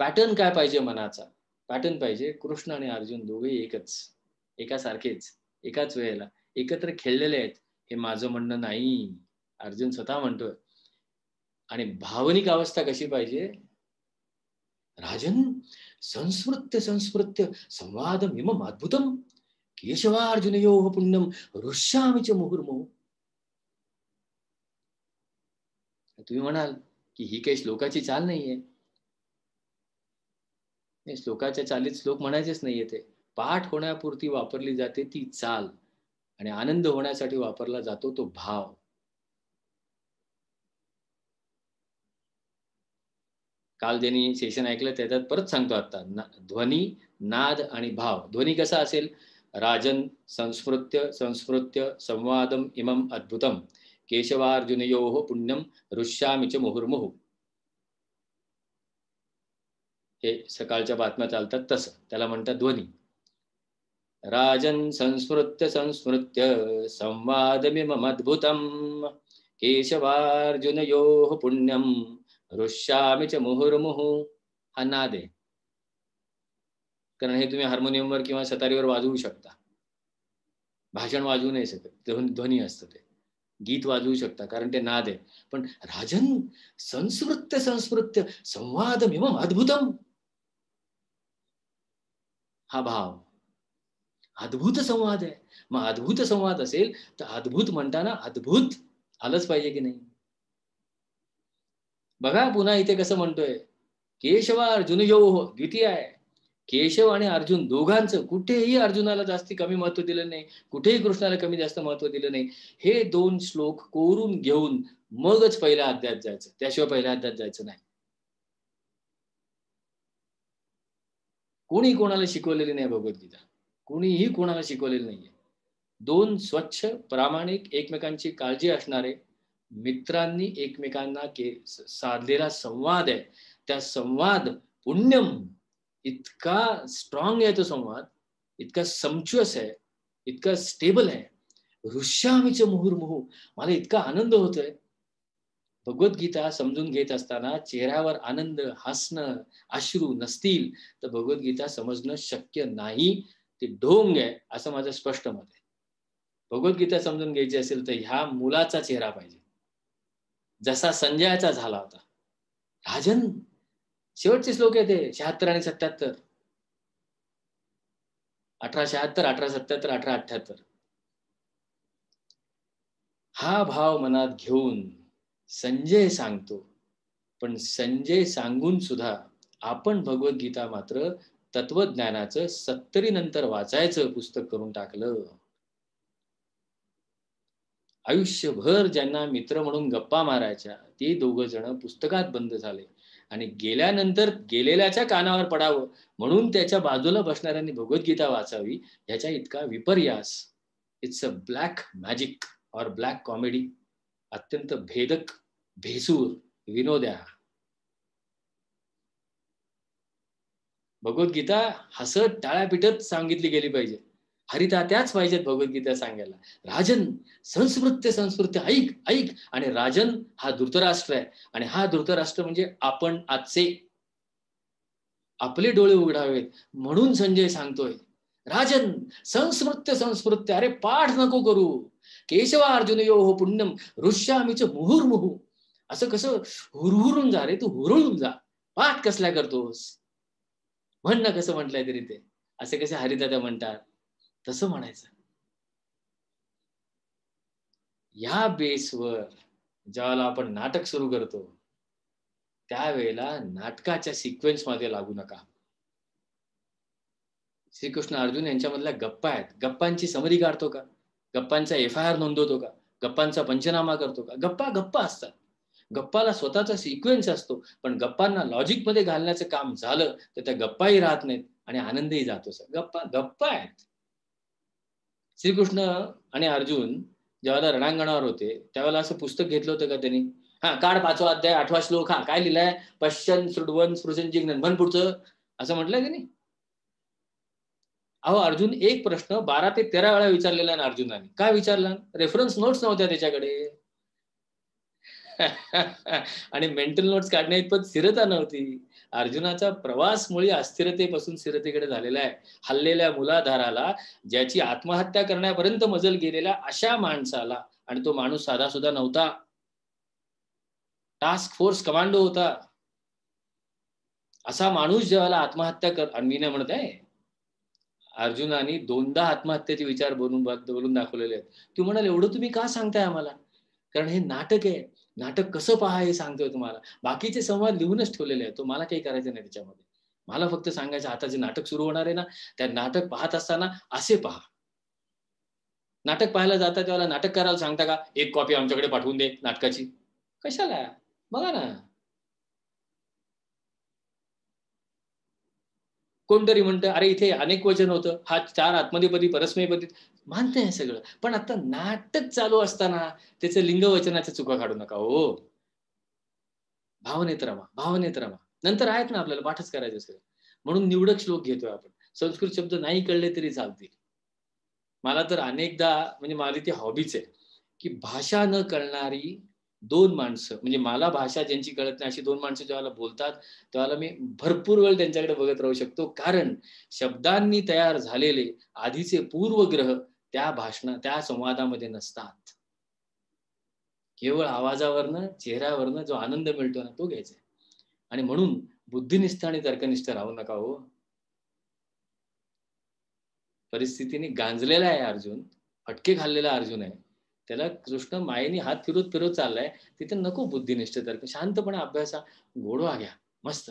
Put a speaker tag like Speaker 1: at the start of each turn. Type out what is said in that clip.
Speaker 1: pattern काय पाहिजे मनाचा पॅटर्न पाहिजे कृष्ण आणि अर्जुन दोघे एकच एकासारखेच एकाच वेळेला एकत्र खेळलेले आहेत हे माझं म्हणणं नाही अर्जुन स्वतः म्हणतोय आणि भावनिक अवस्था कशी पाहिजे राजन संस्मृत्य संस्मृत्य संवाद इमम अद्भुतम केशवा अर्जुन यो पुण्यम ऋष्यामीच मुहुर्मो तुम्ही म्हणाल की ही काही श्लोकाची चाल नाहीये श्लोकाच्या चालीत श्लोक म्हणायचेच नाहीये ते पाठ होण्यापुरती वापरली जाते ती चाल आणि आनंद होण्यासाठी वापरला जातो तो भाव काल ज्यांनी सेशन ऐकलं त्याच्यात परत सांगतो आता ध्वनी नाद आणि भाव ध्वनी कसा असेल राजन संस्मृत्य संस्मृत्य संवादम इमम अद्भुतम केशवार्जुनयो पुण्यम ऋष्यामिच च हे सकाळच्या बातम्या चालतात तस त्याला म्हणतात ध्वनी राजन संस्मृत्य संस्मृत्य संवादमिम केशवार्जुन यो पुण्यम ऋष्यामी च मुहुर्मुहु हा नाद आहे कारण हे तुम्ही हार्मोनियमवर किंवा सतारीवर वाजवू शकता भाषण वाजवू नाही शकत ध्वनी असत ते गीत वाजवू शकता कारण ते नाद आहे पण राजन संस्मृत्य संस्मृत्य संवादमिम अद्भुतम हा भाव अद्भुत संवाद आहे मग अद्भुत संवाद असेल तर अद्भुत म्हणताना अद्भुत आलंच पाहिजे की नाही बघा पुन्हा इथे कसं म्हणतोय केशव अर्जुन यो हो द्वितीय आहे केशव आणि अर्जुन दोघांचं कुठेही अर्जुनाला जास्त कमी महत्व दिलं नाही कुठेही कृष्णाला कमी जास्त महत्व दिलं नाही हे दोन श्लोक कोरून घेऊन मगच पहिला अध्यात जायचं त्याशिवाय पहिल्या अध्यात जायचं नाही कोणी कोणाला शिकवलेली नाही भगवद्गीता कोणीही कोणाला शिकवलेली नाहीये दोन स्वच्छ प्रामाणिक एकमेकांची काळजी असणारे मित्रांनी एकमेकांना के साधलेला संवाद आहे त्या संवाद पुण्यम इतका स्ट्रॉंग आहे तो संवाद इतका समच्युअस आहे इतका स्टेबल आहे ऋष्यामीचं मुहूर्मुहू मला इतका आनंद होतोय भगवद्गीता समजून घेत असताना चेहऱ्यावर आनंद हसणं अश्रू नसतील तर भगवद्गीता समजणं शक्य नाही ते ढोंग आहे असं माझं स्पष्ट मत आहे भगवद्गीता समजून घ्यायची असेल तर ह्या मुलाचा चेहरा पाहिजे जसा संजयाचा झाला होता राजन शेवटचे श्लोक ते शहात्तर आणि सत्याहत्तर अठरा शहात्तर अठरा सत्याहत्तर अठरा अठ्याहत्तर हा भाव मनात घेऊन संजय सांगतो पण संजय सांगून सुद्धा आपण भगवद्गीता मात्र तत्वज्ञानाचं सत्तरी नंतर वाचायचं पुस्तक करून टाकलं आयुष्यभर ज्यांना मित्र म्हणून गप्पा मारायच्या ते दोघ जण पुस्तकात बंद झाले आणि गेल्यानंतर गेलेल्याच्या कानावर पडावं म्हणून त्याच्या बाजूला बसणाऱ्यांनी भगवद्गीता वाचावी ह्याच्या इतका विपर्यास इट्स अ ब्लॅक मॅजिक और ब्लॅक कॉमेडी अत्यंत भेदक भेसूर विनोद्या भगवद्गीता हसत टाळ्यापिटत सांगितली गेली पाहिजे हरिता त्याच पाहिजेत भगवद्गीता सांगायला राजन संस्कृत्य संस्कृत्य ऐक ऐक आणि राजन हा धृतराष्ट्र आहे आणि हा धृतराष्ट्र म्हणजे आपण आजचे आपले डोळे उघडावेत म्हणून संजय सांगतोय राजन संस्मृत्य संस्मृत्य अरे पाठ नको करू केशवा अर्जुन यो हो पुण्यम ऋष्यामीच मुहुर्मुहू असं कसं हुरहुरून जा रे तू हुरळून जा पाठ कसला करतोस म्हण ना कसं म्हटलंय तरी ते असे कसे हरिदादा म्हणतात तसं म्हणायचं या बेसवर ज्यावेळेला आपण नाटक सुरू करतो त्यावेळेला नाटकाच्या सिक्वेन्स मध्ये लागू नका श्रीकृष्ण अर्जुन यांच्यामधल्या गप्पा आहेत गप्पांची समरी काढतो का गप्पांचा एफ आय आर नोंदवतो का गप्पांचा पंचनामा करतो का गप्पा गप्पा असतात गप्पाला स्वतःचा सिक्वेन्स असतो पण गप्पांना लॉजिक मध्ये घालण्याचं काम झालं तर त्या गप्पाही राहत नाहीत आणि आनंदही जातो सर गप्पा गप्पा आहेत श्रीकृष्ण आणि अर्जुन ज्यावेळेला रणांगणावर होते त्यावेळेला असं पुस्तक घेतलं होतं का त्यांनी हा काळ पाचवा अध्याय आठवा श्लोक हा काय लिहिलाय पश्चन सुडवन सृजन जिग्नन पुढचं असं म्हटलंय त्यांनी अहो अर्जुन एक प्रश्न बारा ते तेरा वेळा विचारलेला आहे अर्जुनाने काय विचारला रेफरन्स नोट्स नव्हत्या त्याच्याकडे आणि मेंटल नोट्स काढण्या इतपत स्थिरता नव्हती अर्जुनाचा प्रवास मुळे अस्थिरतेपासून स्थिरतेकडे झालेला आहे हल्लेल्या मुलाधाराला ज्याची आत्महत्या करण्यापर्यंत मजल गेलेल्या अशा माणसाला आणि तो माणूस साधा सुद्धा नव्हता टास्क फोर्स कमांडो होता असा माणूस जेव्हा आत्महत्या कर आणि मी नाही म्हणत आहे अर्जुनाने दोनदा आत्महत्येचे विचार बोलून बोलून दाखवलेले आहेत तू म्हणाल एवढं तुम्ही का सांगताय आम्हाला कारण हे नाटक आहे नाटक कसं पहा हे सांगतोय तुम्हाला बाकीचे संवाद लिहूनच ठेवलेले आहेत तो मला काही करायचं नाही त्याच्यामध्ये मला फक्त सांगायचं आता जे नाटक सुरू होणार आहे ना त्या नाटक पाहत असताना असे पहा नाटक पाहायला जाता त्याला नाटक करायला सांगता का एक कॉपी आमच्याकडे पाठवून दे नाटकाची कशाला बघा ना कोणतरी म्हणतं अरे इथे अनेक वचन होतं हा चार आत्मनेपदी परस्मयपदी मानते हे सगळं पण आता नाटक चालू असताना त्याचं लिंगवचनाच्या चुका काढू नका हो भावनेत रमा भावनेत रमा नंतर आहेत ना आपल्याला पाठच करायचं असेल म्हणून निवडक श्लोक घेतोय आपण संस्कृत शब्द नाही कळले तरी चालतील मला तर अनेकदा म्हणजे मला ती हॉबीच आहे की भाषा न कळणारी दोन माणसं म्हणजे मला भाषा ज्यांची कळत नाही अशी दोन माणसं जेव्हा बोलतात तेव्हा मी भरपूर वेळ त्यांच्याकडे बघत राहू शकतो कारण शब्दांनी तयार झालेले आधीचे पूर्वग्रह त्या भाषणा त्या संवादामध्ये नसतात केवळ आवाजावरनं चेहऱ्यावरनं जो आनंद मिळतो ना तो घ्यायचा आणि म्हणून बुद्धिनिष्ठ आणि तर्कनिष्ठ राहू नका हो परिस्थितीने गांजलेला आहे अर्जुन फटके खाल्लेला अर्जुन आहे त्याला कृष्ण मायेने हात फिरत फिरत चाललाय तिथे नको बुद्धिनिष्ठ तर्क शांतपणे अभ्यासा गोडवा घ्या मस्त